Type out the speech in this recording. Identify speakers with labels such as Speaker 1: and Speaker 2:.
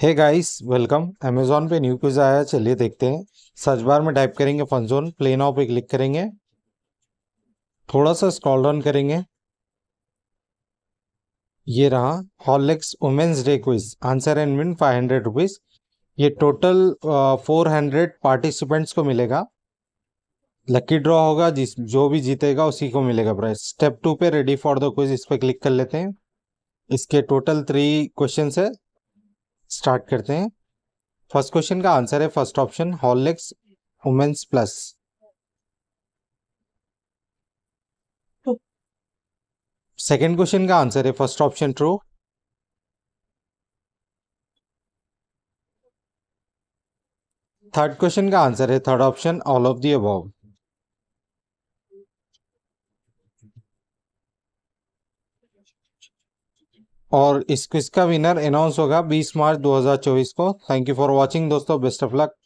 Speaker 1: हे guys welcome Amazon पे new quiz आया चलिए देखते हैं सर्च बार में टाइप करेंगे फनजोन प्ले नाउ पे क्लिक करेंगे थोड़ा सा स्क्रॉल डाउन करेंगे ये रहा Horlicks women's day quiz answer and win five hundred rupees ये टोटल फोर हंड्रेड पार्टिसिपेंट्स को मिलेगा लकी ड्रॉ होगा जिस जो भी जीतेगा उसी को मिलेगा प्राइस स्टेप टू पे रेडी फॉर द क्विज इस पर क्लिक कर लेते हैं इसके टोटल थ्री क्वेश्चन है स्टार्ट करते हैं फर्स्ट क्वेश्चन का आंसर है first option Horlicks women's plus second question का आंसर है first option true third question का आंसर है third option all of the above और इस क्विज का विनर अनाउंस होगा 20 मार्च 2024 को थैंक यू फॉर वाचिंग दोस्तों बेस्ट ऑफ लक